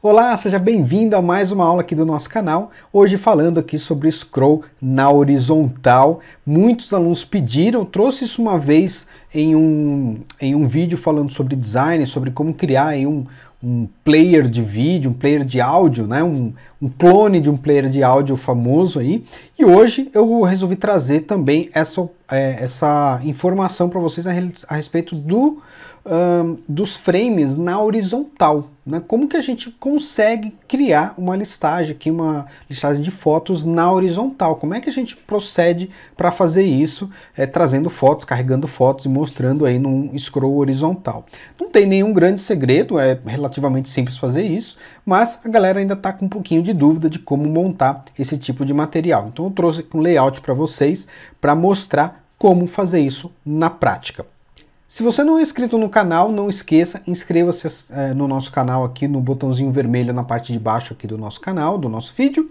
Olá, seja bem-vindo a mais uma aula aqui do nosso canal. Hoje falando aqui sobre scroll na horizontal. Muitos alunos pediram, trouxe isso uma vez em um, em um vídeo falando sobre design, sobre como criar um, um player de vídeo, um player de áudio, né? Um, um clone de um player de áudio famoso aí. E hoje eu resolvi trazer também essa é, essa informação para vocês a, a respeito do, um, dos frames na horizontal. Né? Como que a gente consegue criar uma listagem aqui, uma listagem de fotos na horizontal? Como é que a gente procede para fazer isso, é, trazendo fotos, carregando fotos e mostrando aí num scroll horizontal? Não tem nenhum grande segredo, é relativamente simples fazer isso, mas a galera ainda está com um pouquinho de dúvida de como montar esse tipo de material. Então eu trouxe um layout para vocês para mostrar como fazer isso na prática. Se você não é inscrito no canal, não esqueça, inscreva-se é, no nosso canal aqui no botãozinho vermelho na parte de baixo aqui do nosso canal, do nosso vídeo.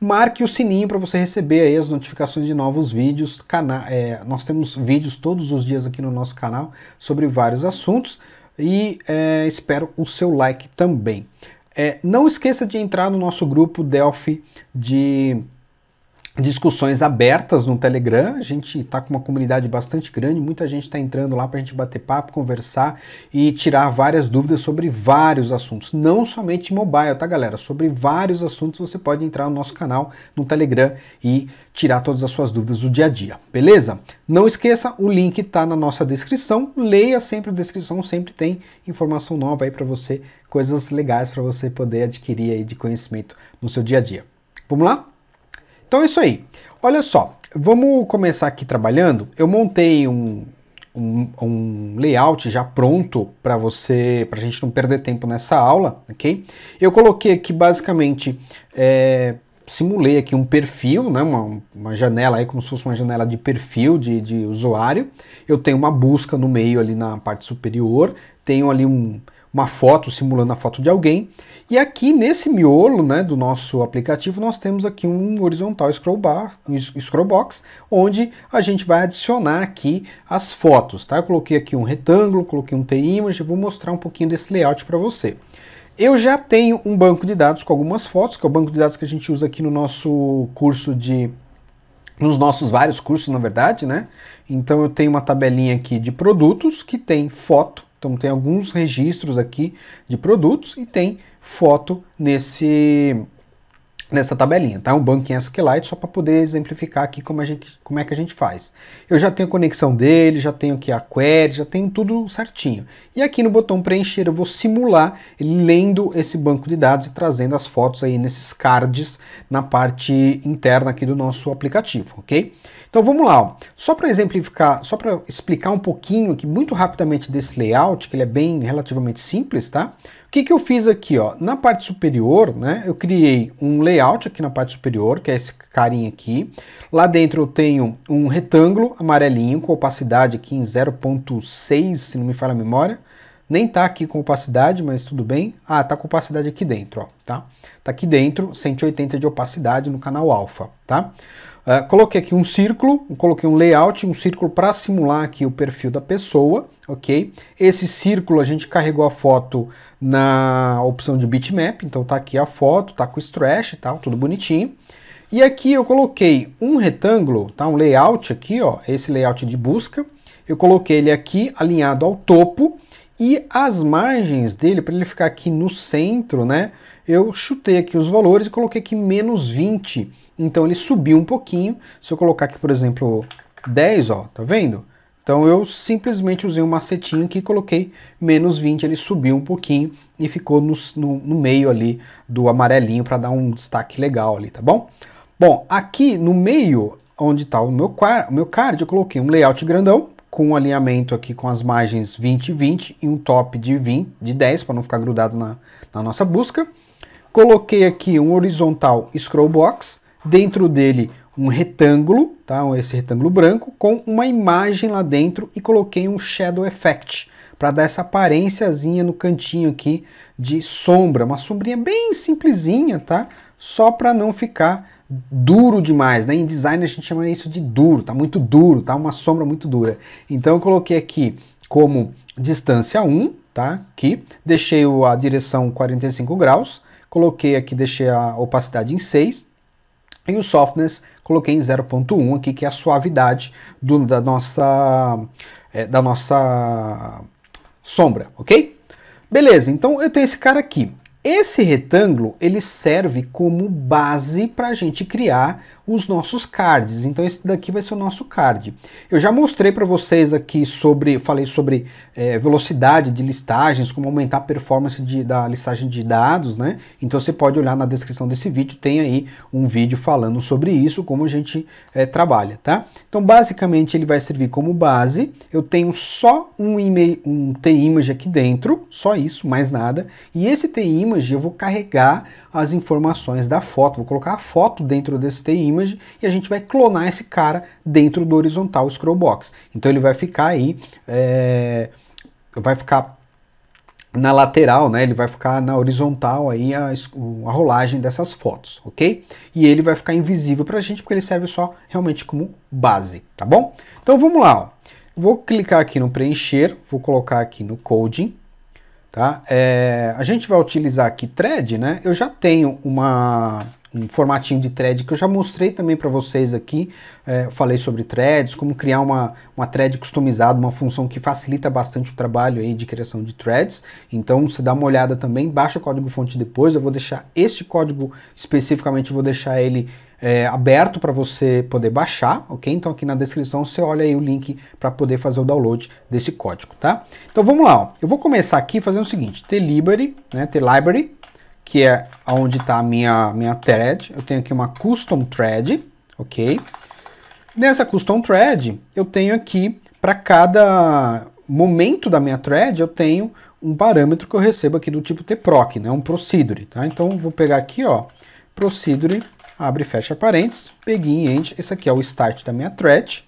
Marque o sininho para você receber aí as notificações de novos vídeos. Cana é, nós temos vídeos todos os dias aqui no nosso canal sobre vários assuntos e é, espero o seu like também. não esqueça de entrar no nosso grupo Delphi de discussões abertas no Telegram. A gente está com uma comunidade bastante grande, muita gente está entrando lá para a gente bater papo, conversar e tirar várias dúvidas sobre vários assuntos, não somente mobile, tá, galera? Sobre vários assuntos você pode entrar no nosso canal no Telegram e tirar todas as suas dúvidas do dia a dia, beleza? Não esqueça, o link está na nossa descrição. Leia sempre a descrição, sempre tem informação nova aí para você, coisas legais para você poder adquirir aí de conhecimento no seu dia a dia. Vamos lá? Então é isso aí. Olha só, vamos começar aqui trabalhando. Eu montei um, um, um layout já pronto para você, para a gente não perder tempo nessa aula, ok? Eu coloquei aqui basicamente é, simulei aqui um perfil, né, uma, uma janela aí, como se fosse uma janela de perfil de, de usuário. Eu tenho uma busca no meio ali na parte superior, tenho ali um, uma foto simulando a foto de alguém. E aqui nesse miolo né, do nosso aplicativo, nós temos aqui um horizontal scroll, bar, um scroll box, onde a gente vai adicionar aqui as fotos. Tá? Eu coloquei aqui um retângulo, coloquei um T-image, vou mostrar um pouquinho desse layout para você. Eu já tenho um banco de dados com algumas fotos, que é o banco de dados que a gente usa aqui no nosso curso de nos nossos vários cursos, na verdade, né? Então eu tenho uma tabelinha aqui de produtos que tem foto, então tem alguns registros aqui de produtos e tem foto nesse nessa tabelinha, tá? Um banco em SQLite só para poder exemplificar aqui como, a gente, como é que a gente faz. Eu já tenho a conexão dele, já tenho aqui a query, já tenho tudo certinho. E aqui no botão preencher eu vou simular lendo esse banco de dados e trazendo as fotos aí nesses cards na parte interna aqui do nosso aplicativo, ok? Então vamos lá, ó. só para exemplificar, só para explicar um pouquinho aqui muito rapidamente desse layout, que ele é bem relativamente simples, tá? que, que eu fiz aqui? Ó? Na parte superior, né, eu criei um layout aqui na parte superior, que é esse carinha aqui. Lá dentro eu tenho um retângulo amarelinho com opacidade aqui em 0.6, se não me falha a memória. Nem tá aqui com opacidade, mas tudo bem. Ah, tá com opacidade aqui dentro, ó, tá? Tá aqui dentro, 180 de opacidade no canal alfa, tá? Uh, coloquei aqui um círculo, coloquei um layout, um círculo para simular aqui o perfil da pessoa, ok? Esse círculo a gente carregou a foto na opção de bitmap, então tá aqui a foto, tá com o stretch e tal, tudo bonitinho. E aqui eu coloquei um retângulo, tá? Um layout aqui, ó, esse layout de busca. Eu coloquei ele aqui alinhado ao topo e as margens dele para ele ficar aqui no centro, né? eu chutei aqui os valores e coloquei aqui menos 20. Então ele subiu um pouquinho. Se eu colocar aqui, por exemplo, 10, ó, tá vendo? Então eu simplesmente usei um macetinho aqui, coloquei menos 20, ele subiu um pouquinho e ficou no, no, no meio ali do amarelinho para dar um destaque legal ali, tá bom? Bom, aqui no meio, onde está o meu, meu card, eu coloquei um layout grandão, com um alinhamento aqui com as margens 20 e 20 e um top de 20, de 10 para não ficar grudado na, na nossa busca. Coloquei aqui um horizontal scroll box, dentro dele um retângulo, tá? esse retângulo branco, com uma imagem lá dentro e coloquei um shadow effect para dar essa aparênciazinha no cantinho aqui de sombra, uma sombrinha bem simplesinha, tá? Só para não ficar duro demais, né? Em design a gente chama isso de duro, tá muito duro, tá uma sombra muito dura. Então eu coloquei aqui como distância 1, tá? Aqui, deixei a direção 45 graus, coloquei aqui, deixei a opacidade em 6, e o softness coloquei em 0.1 aqui, que é a suavidade do, da, nossa, é, da nossa sombra, ok? Beleza, então eu tenho esse cara aqui. Esse retângulo ele serve como base para a gente criar os nossos cards. Então esse daqui vai ser o nosso card. Eu já mostrei para vocês aqui sobre, falei sobre é, velocidade de listagens, como aumentar a performance de, da listagem de dados, né? Então você pode olhar na descrição desse vídeo, tem aí um vídeo falando sobre isso, como a gente é, trabalha, tá? Então basicamente ele vai servir como base. Eu tenho só um e-mail, um T-image aqui dentro, só isso, mais nada. E esse T-image eu vou carregar as informações da foto, vou colocar a foto dentro desse T-image image e a gente vai clonar esse cara dentro do horizontal scroll box. Então ele vai ficar aí, é, vai ficar na lateral, né? Ele vai ficar na horizontal aí a, a rolagem dessas fotos, ok? E ele vai ficar invisível para a gente porque ele serve só realmente como base, tá bom? Então vamos lá, ó. Vou clicar aqui no preencher, vou colocar aqui no coding, tá? É, a gente vai utilizar aqui thread, né? Eu já tenho uma um formatinho de thread que eu já mostrei também para vocês aqui. É, falei sobre threads, como criar uma, uma thread customizada, uma função que facilita bastante o trabalho aí de criação de threads. Então, se dá uma olhada também, baixa o código-fonte depois. Eu vou deixar este código especificamente, vou deixar ele é, aberto para você poder baixar, ok? Então aqui na descrição você olha aí o link para poder fazer o download desse código, tá? Então vamos lá, ó. eu vou começar aqui fazendo o seguinte, ter né? library, né, ter library, que é onde está a minha, minha thread. Eu tenho aqui uma custom thread, ok? Nessa custom thread, eu tenho aqui, para cada momento da minha thread, eu tenho um parâmetro que eu recebo aqui do tipo tproc, né? Um procedure, tá? Então, vou pegar aqui, ó, procedure, abre e fecha parênteses, peguei end, esse aqui é o start da minha thread.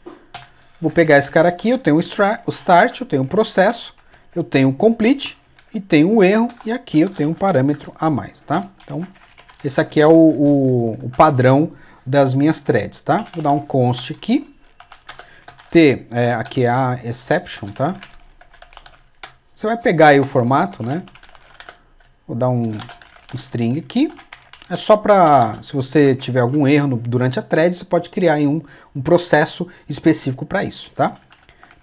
Vou pegar esse cara aqui, eu tenho o start, eu tenho o processo, eu tenho o complete, e tem um erro, e aqui eu tenho um parâmetro a mais, tá? Então, esse aqui é o, o, o padrão das minhas threads, tá? Vou dar um const aqui, t, é, aqui é a exception, tá? Você vai pegar aí o formato, né? Vou dar um, um string aqui, é só para, se você tiver algum erro no, durante a thread, você pode criar um, um processo específico para isso, tá?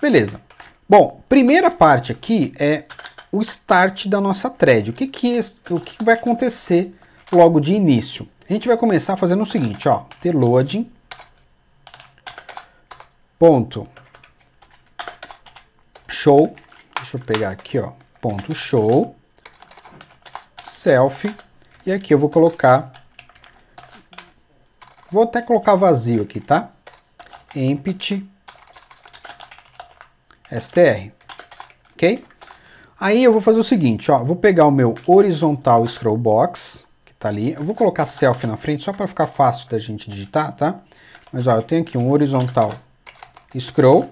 Beleza. Bom, primeira parte aqui é o start da nossa thread. O que, que, o que vai acontecer logo de início? A gente vai começar fazendo o seguinte, ó, ter loading, ponto, show, deixa eu pegar aqui, ó, ponto show, self e aqui eu vou colocar, vou até colocar vazio aqui, tá? Empty, str, ok? Aí eu vou fazer o seguinte, ó, vou pegar o meu horizontal scroll box, que tá ali, eu vou colocar selfie na frente só para ficar fácil da gente digitar, tá? Mas ó, eu tenho aqui um horizontal scroll,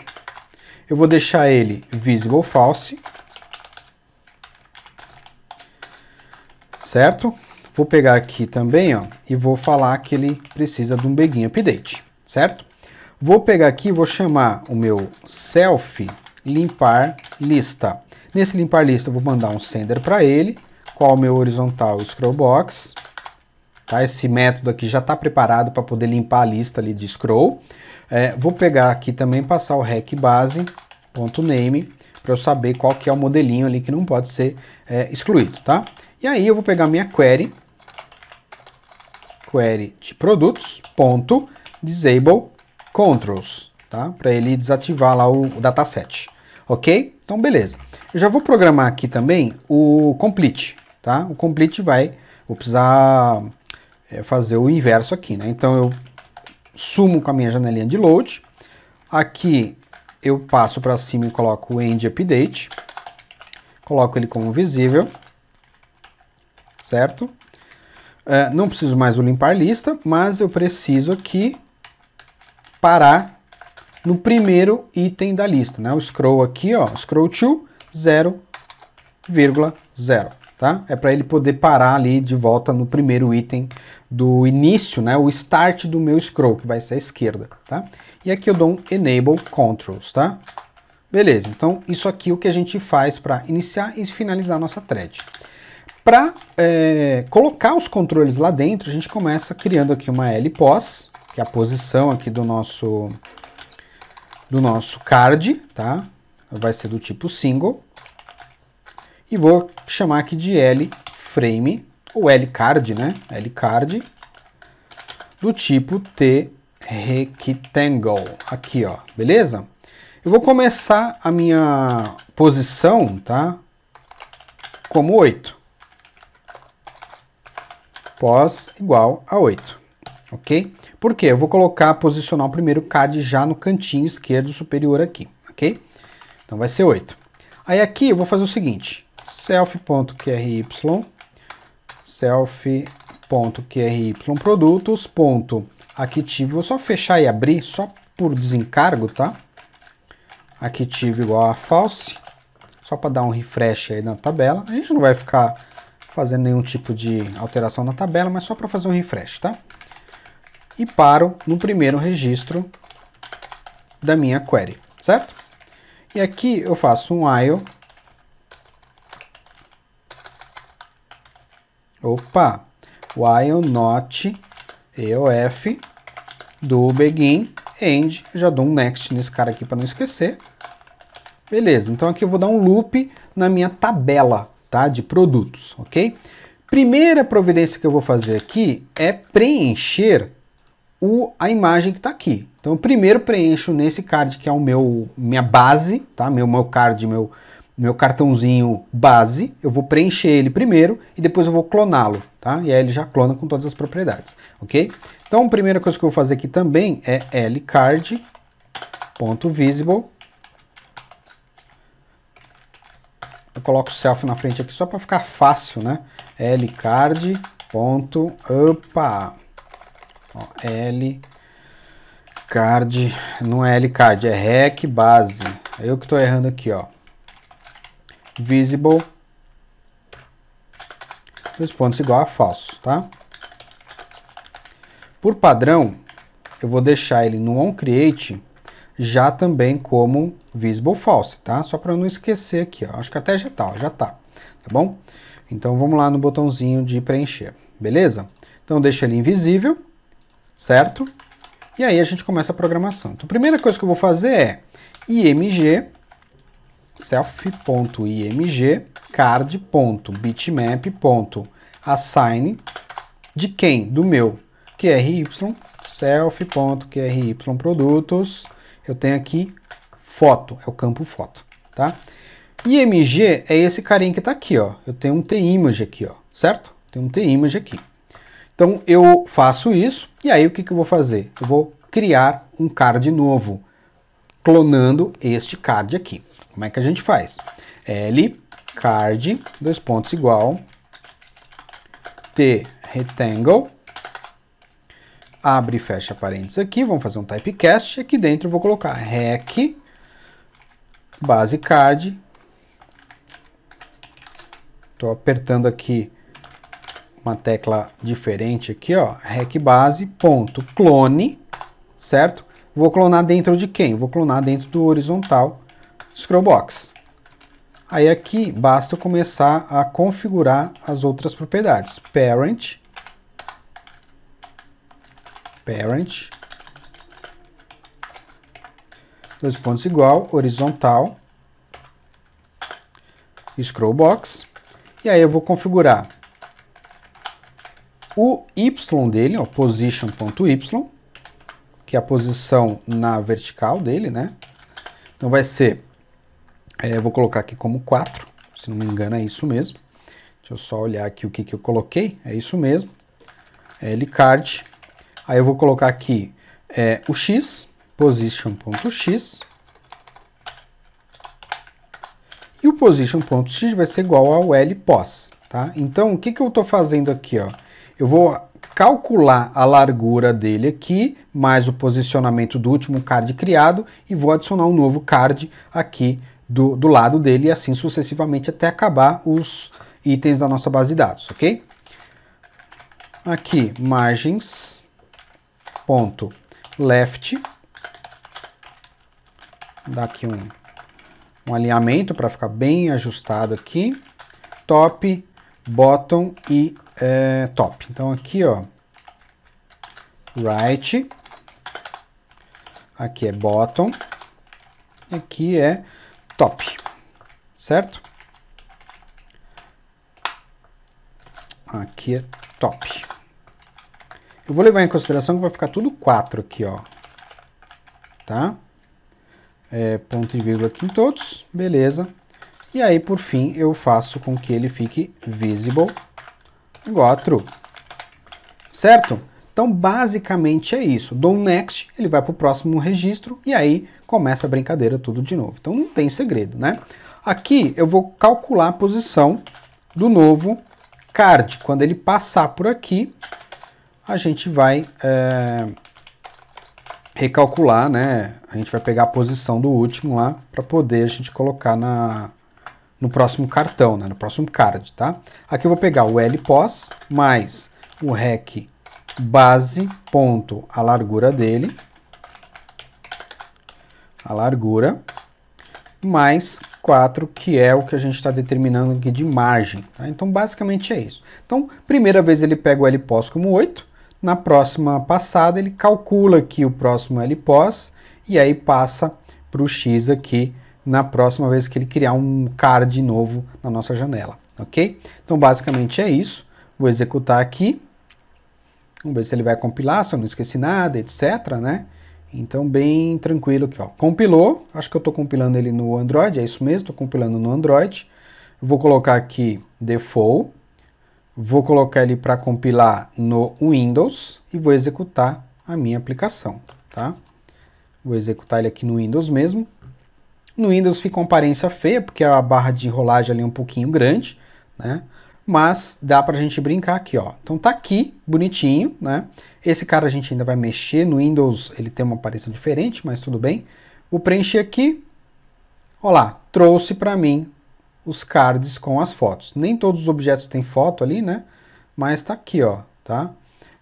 eu vou deixar ele visible false, certo? Vou pegar aqui também, ó, e vou falar que ele precisa de um begin update, certo? Vou pegar aqui, vou chamar o meu selfie limpar lista. Nesse limpar lista eu vou mandar um sender para ele, qual o meu horizontal scroll box. Tá? Esse método aqui já está preparado para poder limpar a lista ali de scroll. É, vou pegar aqui também passar o rec base.name para eu saber qual que é o modelinho ali que não pode ser é, excluído, tá? E aí eu vou pegar minha query, query de produtos, disable controls, tá? Para ele desativar lá o, o dataset ok? Então, beleza. Eu já vou programar aqui também o complete, tá? O complete vai, vou precisar é, fazer o inverso aqui, né? Então, eu sumo com a minha janelinha de load, aqui eu passo para cima e coloco o end update, coloco ele como visível, certo? É, não preciso mais o limpar lista, mas eu preciso aqui parar no primeiro item da lista, né? O scroll aqui, ó, scroll to 0,0, tá? É para ele poder parar ali de volta no primeiro item do início, né? O start do meu scroll, que vai ser a esquerda, tá? E aqui eu dou um enable controls, tá? Beleza, então isso aqui é o que a gente faz para iniciar e finalizar a nossa thread. Para é, colocar os controles lá dentro, a gente começa criando aqui uma L pós, que é a posição aqui do nosso do nosso card, tá? Vai ser do tipo single. E vou chamar aqui de L frame, ou L card, né? L card, do tipo T rectangle, aqui, ó, beleza? Eu vou começar a minha posição, tá? Como 8. Pós igual a 8, ok? Por quê? Eu vou colocar, posicionar o primeiro card já no cantinho esquerdo superior aqui, ok? Então vai ser 8. Aí aqui eu vou fazer o seguinte, self.qry, self.qry, produtos, ponto, aqui tive, vou só fechar e abrir, só por desencargo, tá? Aqui tive igual a false, só para dar um refresh aí na tabela, a gente não vai ficar fazendo nenhum tipo de alteração na tabela, mas só para fazer um refresh, tá? e paro no primeiro registro da minha query, certo? E aqui eu faço um while. Opa! While not EOF do begin end. já dou um next nesse cara aqui para não esquecer. Beleza, então aqui eu vou dar um loop na minha tabela tá, de produtos, ok? Primeira providência que eu vou fazer aqui é preencher o, a imagem que está aqui. Então, eu primeiro preencho nesse card que é o meu minha base, tá? Meu meu card, meu meu cartãozinho base. Eu vou preencher ele primeiro e depois eu vou cloná-lo, tá? E aí ele já clona com todas as propriedades, ok? Então, a primeira coisa que eu vou fazer aqui também é lcard ponto visible. Eu coloco o self na frente aqui só para ficar fácil, né? lcard ponto Ó, L card, não é L card, é rec base. É eu que estou errando aqui, ó. Visible dois pontos igual a falso, tá? Por padrão, eu vou deixar ele no onCreate já também como visible false, tá? Só para não esquecer aqui, ó. Acho que até já tá, ó, já tá, tá bom? Então vamos lá no botãozinho de preencher, beleza? Então deixa ele invisível certo? E aí a gente começa a programação. Então, a primeira coisa que eu vou fazer é img self.img card.bitmap.assign de quem? Do meu QRY self.qry produtos. Eu tenho aqui foto, é o campo foto, tá? IMG é esse carinha que está aqui, ó. Eu tenho um t T-image aqui, ó, certo? Tem um t T-image aqui. Então eu faço isso e aí o que, que eu vou fazer? Eu vou criar um card novo, clonando este card aqui. Como é que a gente faz? L card, dois pontos igual, T rectangle, abre e fecha parênteses aqui, vamos fazer um typecast, aqui dentro eu vou colocar rec, base card, estou apertando aqui uma tecla diferente aqui, ó, rec base, ponto, clone, certo? Vou clonar dentro de quem? Vou clonar dentro do horizontal Scrollbox. Aí aqui basta começar a configurar as outras propriedades. Parent, parent, dois pontos igual, horizontal, Scrollbox. E aí eu vou configurar o Y dele, ó, position.y, que é a posição na vertical dele, né? Então vai ser, é, vou colocar aqui como 4, se não me engano é isso mesmo. Deixa eu só olhar aqui o que, que eu coloquei, é isso mesmo. É Lcard. Aí eu vou colocar aqui é, o x, position.x. E o position.x vai ser igual ao L pos tá? Então, o que, que eu estou fazendo aqui, ó? eu vou calcular a largura dele aqui, mais o posicionamento do último card criado, e vou adicionar um novo card aqui do, do lado dele, e assim sucessivamente até acabar os itens da nossa base de dados, ok? Aqui, margens, ponto, left, dar aqui um, um alinhamento para ficar bem ajustado aqui, top, bottom e é, top. Então aqui, ó, right, aqui é bottom, aqui é top, certo? Aqui é top. Eu vou levar em consideração que vai ficar tudo 4 aqui, ó, tá? É, ponto e vírgula aqui em todos, beleza. E aí, por fim, eu faço com que ele fique visible igual a true. Certo? Então, basicamente é isso. Dou um next, ele vai para o próximo registro e aí começa a brincadeira tudo de novo. Então, não tem segredo, né? Aqui eu vou calcular a posição do novo card. Quando ele passar por aqui, a gente vai é, recalcular, né? A gente vai pegar a posição do último lá para poder a gente colocar na, no próximo cartão, né, no próximo card, tá? Aqui eu vou pegar o L pós mais o REC base ponto a largura dele, a largura, mais 4, que é o que a gente está determinando aqui de margem. Tá? Então, basicamente é isso. Então, primeira vez ele pega o L pós como 8, na próxima passada ele calcula aqui o próximo L pós, e aí passa para o X aqui na próxima vez que ele criar um card novo na nossa janela, ok? Então, basicamente é isso. Vou executar aqui. Vamos ver se ele vai compilar, se eu não esqueci nada, etc, né? Então, bem tranquilo aqui, ó. Compilou, acho que eu estou compilando ele no Android, é isso mesmo, estou compilando no Android. vou colocar aqui default, vou colocar ele para compilar no Windows e vou executar a minha aplicação, tá? Vou executar ele aqui no Windows mesmo. No Windows fica uma aparência feia, porque a barra de rolagem ali é um pouquinho grande, né? Mas dá pra gente brincar aqui, ó. Então tá aqui, bonitinho, né? Esse cara a gente ainda vai mexer, no Windows ele tem uma aparência diferente, mas tudo bem. Vou preencher aqui, Olha lá, trouxe para mim os cards com as fotos. Nem todos os objetos têm foto ali, né? Mas tá aqui, ó, tá?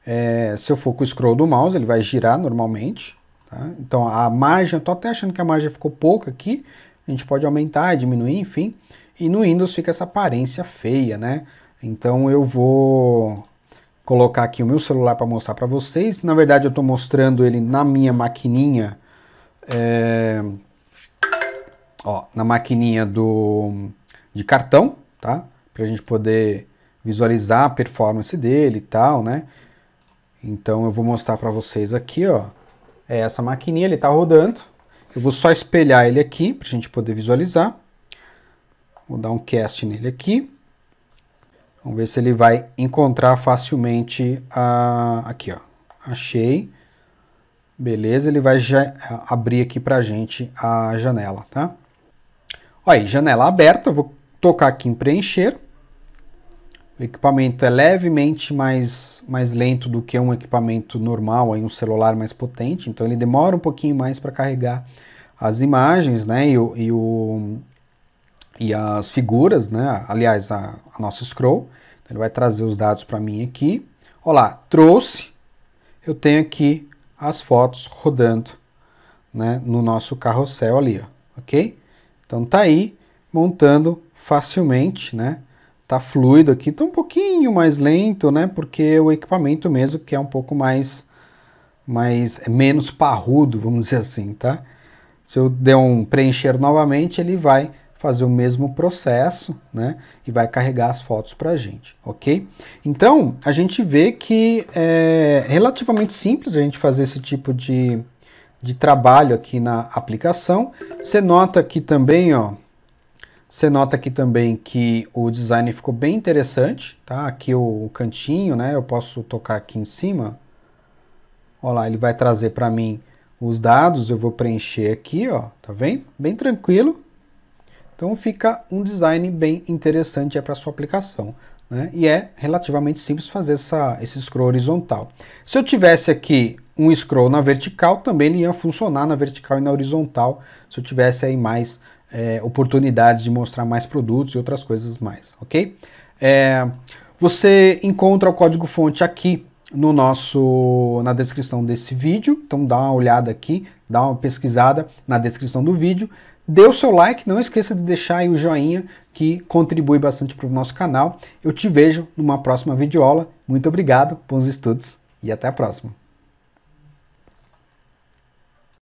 É, se eu for com o scroll do mouse, ele vai girar normalmente, Tá? Então a margem, eu estou até achando que a margem ficou pouca aqui, a gente pode aumentar, diminuir, enfim. E no Windows fica essa aparência feia, né? Então eu vou colocar aqui o meu celular para mostrar para vocês. Na verdade eu estou mostrando ele na minha maquininha, é... ó, na maquininha do de cartão, tá? Para a gente poder visualizar a performance dele e tal, né? Então eu vou mostrar para vocês aqui, ó é essa maquininha, ele está rodando. Eu vou só espelhar ele aqui para a gente poder visualizar. Vou dar um cast nele aqui. Vamos ver se ele vai encontrar facilmente a... Aqui, ó. Achei. Beleza, ele vai já abrir aqui para a gente a janela, tá? Olha aí, janela aberta. Vou tocar aqui em preencher. O equipamento é levemente mais, mais lento do que um equipamento normal, aí um celular mais potente, então ele demora um pouquinho mais para carregar as imagens, né, e, o, e, o, e as figuras, né, aliás, a, a nossa scroll, então ele vai trazer os dados para mim aqui, olá, trouxe, eu tenho aqui as fotos rodando, né, no nosso carrossel ali, ó, ok? Então tá aí, montando facilmente, né, tá fluido aqui, tá um pouquinho mais lento, né? Porque o equipamento mesmo que é um pouco mais, mais é menos parrudo, vamos dizer assim, tá? Se eu der um preencher novamente, ele vai fazer o mesmo processo, né? E vai carregar as fotos para a gente, ok? Então, a gente vê que é relativamente simples a gente fazer esse tipo de, de trabalho aqui na aplicação. Você nota aqui também, ó, você nota aqui também que o design ficou bem interessante, tá? Aqui o, o cantinho, né? Eu posso tocar aqui em cima. Olha lá, ele vai trazer para mim os dados, eu vou preencher aqui, ó, tá vendo? Bem tranquilo. Então fica um design bem interessante é para sua aplicação. Né? E é relativamente simples fazer essa, esse scroll horizontal. Se eu tivesse aqui um scroll na vertical, também ele ia funcionar na vertical e na horizontal, se eu tivesse aí mais é, oportunidades de mostrar mais produtos e outras coisas mais, ok? É, você encontra o código-fonte aqui no nosso na descrição desse vídeo, então dá uma olhada aqui, dá uma pesquisada na descrição do vídeo, dê o seu like, não esqueça de deixar aí o joinha que contribui bastante para o nosso canal. Eu te vejo numa próxima videoaula. Muito obrigado, bons estudos e até a próxima.